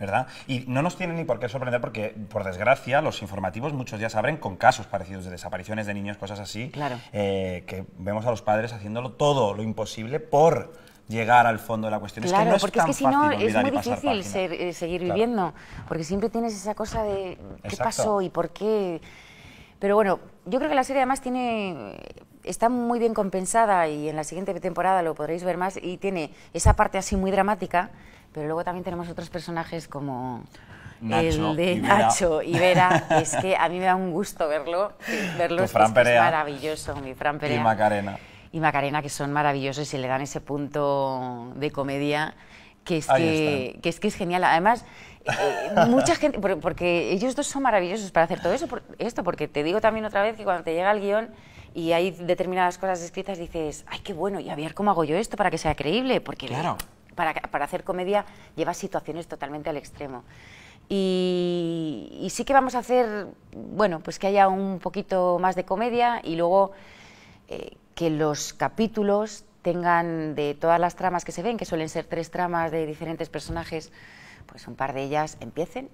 ¿verdad? Y no nos tiene ni por qué sorprender porque, por desgracia, los informativos muchos ya abren con casos parecidos de desapariciones de niños, cosas así, claro. Eh, que vemos a los padres haciéndolo todo lo imposible por llegar al fondo de la cuestión. es que no es porque es que si no es muy difícil eh, seguir viviendo, porque siempre tienes esa cosa de qué pasó y por qué. Pero bueno, yo creo que la serie además tiene está muy bien compensada y en la siguiente temporada lo podréis ver más y tiene esa parte así muy dramática, pero luego también tenemos otros personajes como el de Nacho y Vera, es que a mí me da un gusto verlo, verlos es, maravilloso, mi Fran Perea. Y Macarena. Y Macarena, que son maravillosos y le dan ese punto de comedia que es que, que, es, que es genial. Además, eh, mucha gente, porque ellos dos son maravillosos para hacer todo eso, esto, porque te digo también otra vez que cuando te llega el guión y hay determinadas cosas escritas y dices, ay, qué bueno, y a ver cómo hago yo esto para que sea creíble, porque para, hacer comedia lleva situaciones totalmente al extremo. Y, sí que vamos a hacer, bueno, pues que haya un poquito más de comedia y luego eh, que los capítulos tengan de todas las tramas que se ven, que suelen ser tres tramas de diferentes personajes, pues un par de ellas empiecen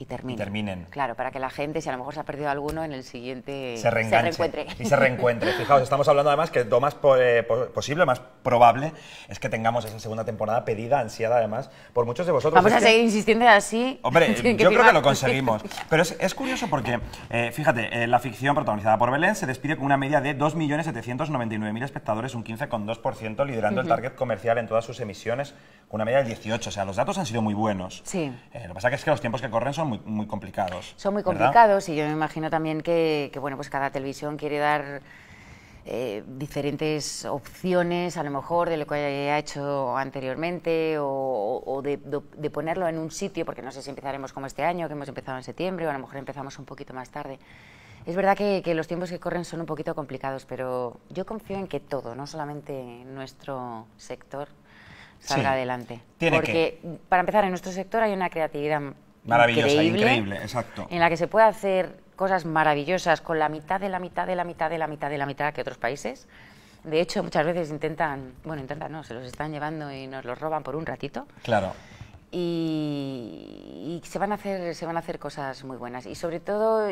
y terminen. Claro, para que la gente, si a lo mejor se ha perdido alguno, en el siguiente se, reencuentre. Y se reencuentre. Fijaos, estamos hablando además que lo más eh, posible, más probable, es que tengamos esa segunda temporada pedida, ansiada además, por muchos de vosotros. Vamos a seguir insistiendo así. Hombre, yo creo que lo conseguimos. Pero es, curioso porque, eh, fíjate, eh, la ficción protagonizada por Belén se despide con una media de 2.799.000 espectadores, un 15,2%, liderando el target comercial en todas sus emisiones una media de 18. O sea, los datos han sido muy buenos. Sí. Eh, lo que pasa es que los tiempos que corren son muy, complicados. Son muy complicados y yo me imagino también que, bueno, pues cada televisión quiere dar eh, diferentes opciones, a lo mejor, de lo que haya hecho anteriormente o, de, ponerlo en un sitio, porque no sé si empezaremos como este año, que hemos empezado en septiembre, o a lo mejor empezamos un poquito más tarde. Es verdad que los tiempos que corren son un poquito complicados, pero yo confío en que todo, no solamente nuestro sector, salga adelante. Porque, para empezar, en nuestro sector hay una creatividad increíble, exacto. En la que se puede hacer cosas maravillosas con la mitad de la mitad de la mitad de la mitad de la mitad que otros países. De hecho, muchas veces intentan, bueno, intentan no, se los están llevando y nos los roban por un ratito. Claro. Y, y se van a hacer se van a hacer cosas muy buenas y sobre todo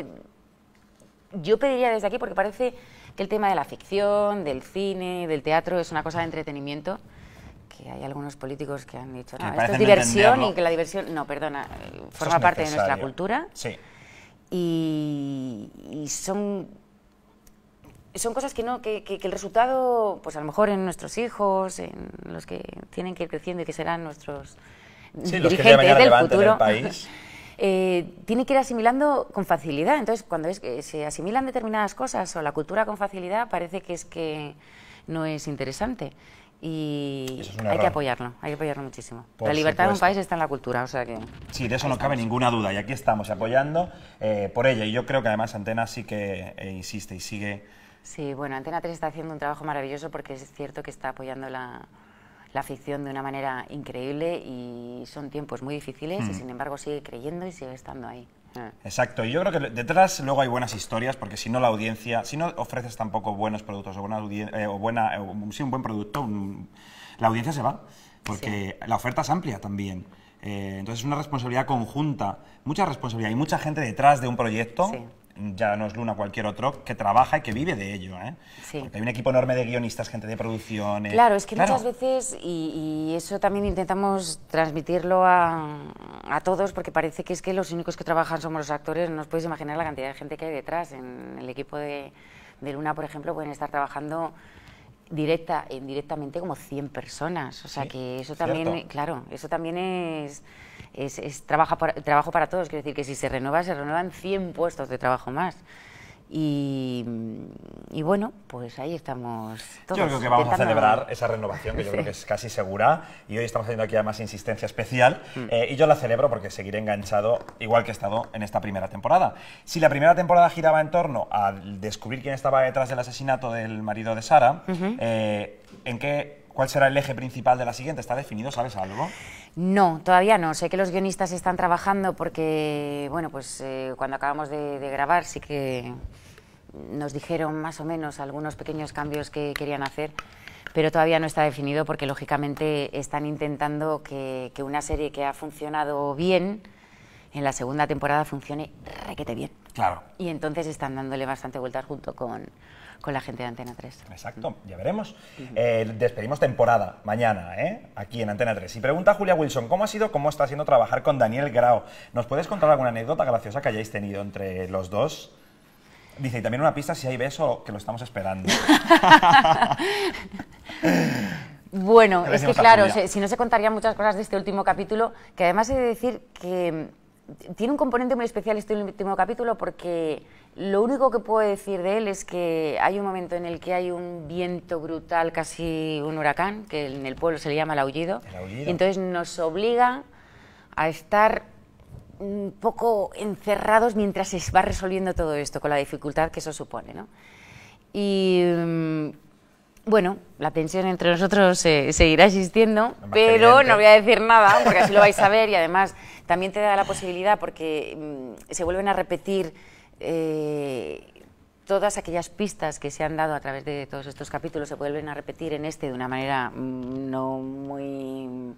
yo pediría desde aquí porque parece que el tema de la ficción, del cine, del teatro es una cosa de entretenimiento hay algunos políticos que han dicho, no, esto es diversión y que la diversión, no, perdona, eh, forma parte de nuestra cultura. Y, son, son cosas que, no, que, el resultado, pues a lo mejor en nuestros hijos, en los que tienen que ir creciendo y que serán nuestros dirigentes del futuro. Eh, tiene que ir asimilando con facilidad. Entonces, cuando es, que se asimilan determinadas cosas o la cultura con facilidad, parece que es que no es interesante y hay que apoyarlo, hay que apoyarlo muchísimo. la libertad de un país está en la cultura, o sea que... Sí, de eso no cabe ninguna duda y aquí estamos apoyando eh, por ella y yo creo que además Antena sí que eh, insiste y sigue... Sí, bueno, Antena 3 está haciendo un trabajo maravilloso porque es cierto que está apoyando la, la ficción de una manera increíble y son tiempos muy difíciles y mm. sin embargo sigue creyendo y sigue estando ahí. Ah. Exacto, y yo creo que detrás luego hay buenas historias, porque si no la audiencia, si no ofreces tampoco buenos productos o, buena, eh, o buena eh, un buen producto, la audiencia se va, porque la oferta es amplia también. Eh, entonces es una responsabilidad conjunta, mucha responsabilidad y mucha gente detrás de un proyecto ya no es Luna cualquier otro, que trabaja y que vive de ello. ¿eh? hay un equipo enorme de guionistas, gente de producción. Claro, es que muchas veces, y, y, eso también intentamos transmitirlo a, todos, porque parece que es que los únicos que trabajan somos los actores, no os podéis imaginar la cantidad de gente que hay detrás. En el equipo de, de Luna, por ejemplo, pueden estar trabajando directa indirectamente como 100 personas. O sea que eso también, claro, eso también es, es, es trabaja trabajo para todos. Quiere decir que si se renueva, se renuevan 100 puestos de trabajo más. Mm, y, bueno, pues ahí estamos todos. Yo creo que vamos a celebrar esa renovación, que yo creo que es casi segura, y hoy estamos haciendo aquí además insistencia especial, mm. eh, y yo la celebro porque seguiré enganchado igual que he estado en esta primera temporada. Si la primera temporada giraba en torno a descubrir quién estaba detrás del asesinato del marido de Sara, eh, ¿en qué ¿Cuál será el eje principal de la siguiente? ¿Está definido? ¿Sabes algo? No, todavía no. Sé que los guionistas están trabajando porque, bueno, pues eh, cuando acabamos de, grabar sí que nos dijeron más o menos algunos pequeños cambios que querían hacer pero todavía no está definido porque lógicamente están intentando que, que, una serie que ha funcionado bien en la segunda temporada funcione requete bien. Y entonces están dándole bastante vueltas junto con, la gente de Antena 3. Exacto, ya veremos. Eh, despedimos temporada mañana, ¿eh? aquí en Antena 3. Y pregunta Julia Wilson, ¿cómo ha sido, cómo está siendo trabajar con Daniel Grau? ¿Nos puedes contar alguna anécdota graciosa que hayáis tenido entre los dos? Dice, y también una pista si hay beso, que lo estamos esperando. bueno, es que claro, si, si no se contarían muchas cosas de este último capítulo, que además he de decir que tiene un componente muy especial este último capítulo porque lo único que puedo decir de él es que hay un momento en el que hay un viento brutal, casi un huracán, que en el pueblo se le llama el aullido. Y entonces nos obliga a estar un poco encerrados mientras se va resolviendo todo esto, con la dificultad que eso supone. ¿no? Y mm, bueno, la tensión entre nosotros seguirá existiendo, pero no voy a decir nada, porque así lo vais a ver y además también te da la posibilidad, porque mm, se vuelven a repetir eh, todas aquellas pistas que se han dado a través de todos estos capítulos, se vuelven a repetir en este de una manera mm, no muy...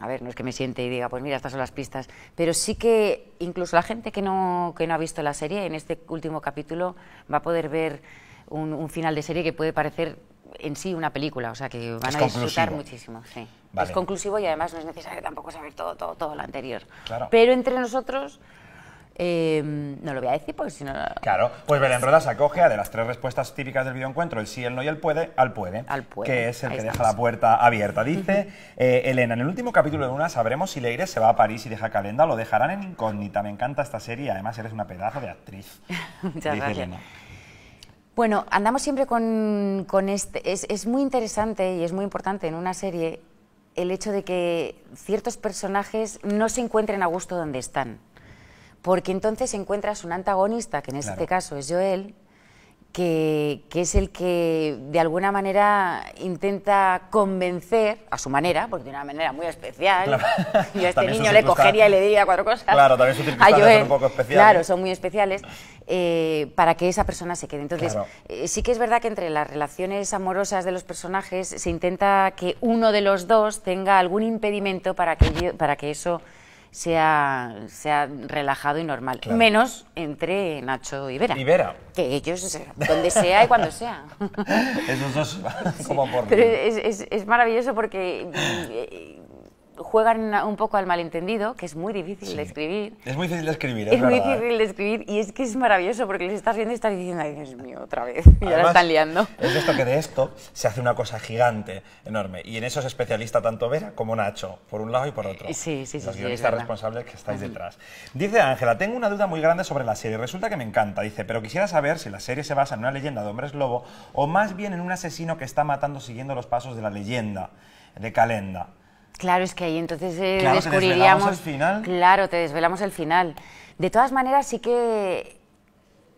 A ver, no es que me siente y diga, pues mira, estas son las pistas, pero sí que incluso la gente que no, que no ha visto la serie, en este último capítulo va a poder ver un, final de serie que puede parecer en sí una película, o sea que van a disfrutar muchísimo. Sí. Es conclusivo y además no es necesario tampoco saber todo, todo, todo lo anterior. Pero entre nosotros... Eh, no lo voy a decir porque si no... Claro, pues Belén Rodas acoge a de las tres respuestas típicas del videoencuentro, el sí, el no y el puede, al puede, al puede. que es el que deja la puerta abierta. Dice eh, Elena, en el último capítulo de una sabremos si Leire se va a París y deja Calenda, lo dejarán en incógnita, me encanta esta serie y además eres una pedazo de actriz. Muchas gracias. Bueno, andamos siempre con, este... Es, es muy interesante y es muy importante en una serie el hecho de que ciertos personajes no se encuentren a gusto donde están. Porque entonces encuentras un antagonista, que en este caso es Joel, que, es el que de alguna manera intenta convencer, a su manera, porque de una manera muy especial, yo a este niño le cogería y le diría cuatro cosas, claro, también son un poco Claro, son muy especiales, eh, para que esa persona se quede. Entonces, eh, sí que es verdad que entre las relaciones amorosas de los personajes se intenta que uno de los dos tenga algún impedimento para que, para que eso sea, sea relajado y normal. Menos entre Nacho y Vera. Y Vera. Que ellos, donde sea y cuando sea. Esos dos, como por Pero es, es, es maravilloso porque eh, juegan un poco al malentendido, que es muy difícil de escribir. Es muy difícil de escribir, es, es muy difícil ¿eh? de escribir y es que es maravilloso porque les estás viendo y estás diciendo, ay, Dios mío, otra vez, y ahora están liando. Es esto que de esto se hace una cosa gigante, enorme, y en eso es especialista tanto Vera como Nacho, por un lado y por otro. Sí, sí, sí. Los sí, guionistas responsables que estáis detrás. Dice Ángela, tengo una duda muy grande sobre la serie, resulta que me encanta, dice, pero quisiera saber si la serie se basa en una leyenda de hombres lobo o más bien en un asesino que está matando siguiendo los pasos de la leyenda de Calenda. Claro, es que ahí entonces eh, descubriríamos. final. Claro, te desvelamos el final. De todas maneras, sí que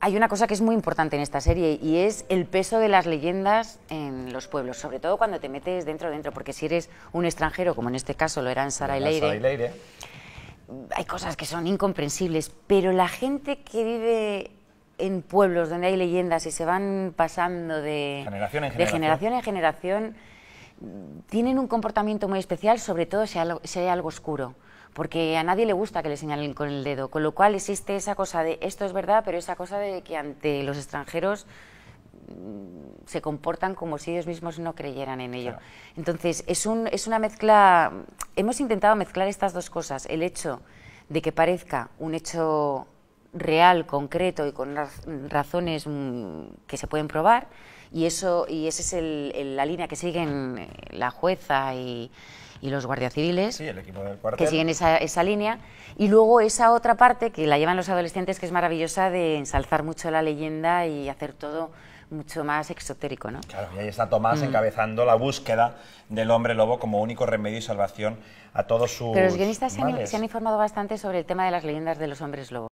hay una cosa que es muy importante en esta serie y es el peso de las leyendas en los pueblos, sobre todo cuando te metes dentro dentro, porque si eres un extranjero, como en este caso lo eran Sara y Leire, hay cosas que son incomprensibles, pero la gente que vive en pueblos donde hay leyendas y se van pasando de de generación, en generación tienen un comportamiento muy especial, sobre todo si hay algo oscuro porque a nadie le gusta que le señalen con el dedo, con lo cual existe esa cosa de esto es verdad, pero esa cosa de que ante los extranjeros mm, se comportan como si ellos mismos no creyeran en ello. Entonces, es, un, es una mezcla, hemos intentado mezclar estas dos cosas, el hecho de que parezca un hecho real, concreto y con razones mm, que se pueden probar. Y, eso, y esa es la línea que siguen eh, la jueza y, los guardias civiles, que siguen esa, línea. Y luego esa otra parte que la llevan los adolescentes, que es maravillosa, de ensalzar mucho la leyenda y hacer todo mucho más exotérico, ¿no? Claro, y ahí está Tomás mm. encabezando la búsqueda del hombre lobo como único remedio y salvación a todos sus Pero los guionistas se han, se han informado bastante sobre el tema de las leyendas de los hombres lobo.